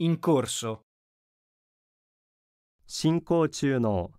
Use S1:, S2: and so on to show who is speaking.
S1: In corso 進行中の